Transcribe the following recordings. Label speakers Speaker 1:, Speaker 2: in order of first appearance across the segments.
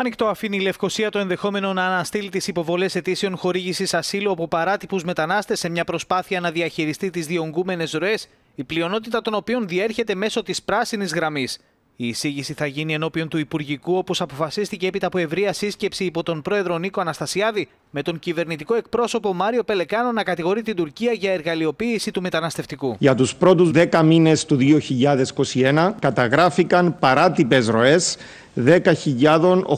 Speaker 1: Ανοιχτό αφήνει η Λευκοσία το ενδεχόμενο να αναστείλει τις υποβολές αιτήσεων χορήγησης ασύλου από παράτυπους μετανάστες σε μια προσπάθεια να διαχειριστεί τις διονγκούμενες ροές, η πλειονότητα των οποίων διέρχεται μέσω της πράσινης γραμμής. Η εισήγηση θα γίνει ενώπιον του Υπουργικού, όπως αποφασίστηκε έπειτα από ευρεία σύσκεψη υπό τον πρόεδρο Νίκο Αναστασιάδη, με τον κυβερνητικό εκπρόσωπο Μάριο Πελεκάνο να κατηγορεί την Τουρκία για εργαλειοποίηση του μεταναστευτικού.
Speaker 2: Για τους πρώτους 10 μήνες του 2021 καταγράφηκαν παράτυπες ροές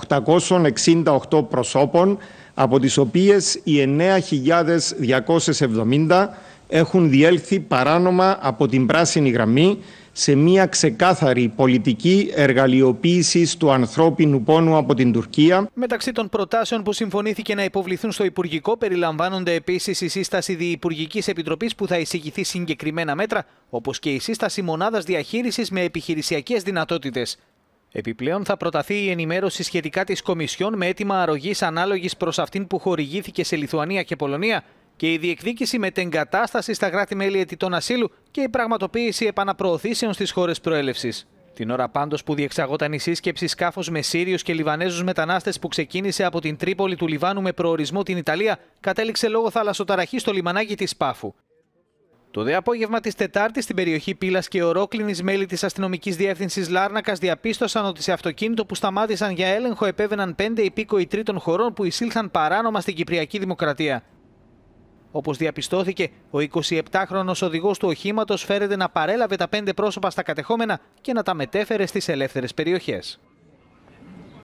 Speaker 2: 10.868 προσώπων, από τις οποίες οι 9.270 έχουν διέλθει παράνομα από την πράσινη γραμμή σε μια ξεκάθαρη πολιτική εργαλειοποίηση του ανθρώπινου πόνου από την Τουρκία.
Speaker 1: Μεταξύ των προτάσεων που συμφωνήθηκε να υποβληθούν στο Υπουργικό περιλαμβάνονται επίσης η σύσταση Διυπουργική Επιτροπής που θα εισηγηθεί συγκεκριμένα μέτρα, όπως και η σύσταση μονάδας διαχείρισης με επιχειρησιακές δυνατότητες. Επιπλέον, θα προταθεί η ενημέρωση σχετικά της Κομισιόν με αίτημα αρρωγής ανάλογης προς αυτήν που χορηγήθηκε σε Λιθουανία και Πολωνία, και η διεκδίκηση με την κατάσταση στα κράτη-μέλη αιτητών ασύλου και η πραγματοποίηση επαναπροωθήσεων στις χώρες προέλευσης. Την ώρα πάντως που διεξαγόταν η σύσκεψη σκάφος με Σύριους και Λιβανέζους μετανάστες που ξεκίνησε από την Τρίπολη του Λιβάνου με προορισμό την Ιταλία, κατέληξε λόγω θαλασσοταραχή στο λιμανάκι της Πάφου. Το δε απόγευμα της Τετάρτης στην περιοχή Πύλας και Ορόκλινης, μέλη της αστυνομικής διεύθυνσης Λάρνακας διαπίστωσαν ότι σε αυτοκίνητο που σταμάτησαν για έλεγχο επέβαιναν πέντε υπήκοοι τρίτων χωρών που εισήλθαν παράνομα στην Κυπριακή Δημοκρατία. Όπως διαπιστώθηκε, ο 27χρονος οδηγός του οχήματος φέρεται να παρέλαβε τα πέντε πρόσωπα στα κατεχόμενα και να τα μετέφερε στις ελεύθερες περιοχές.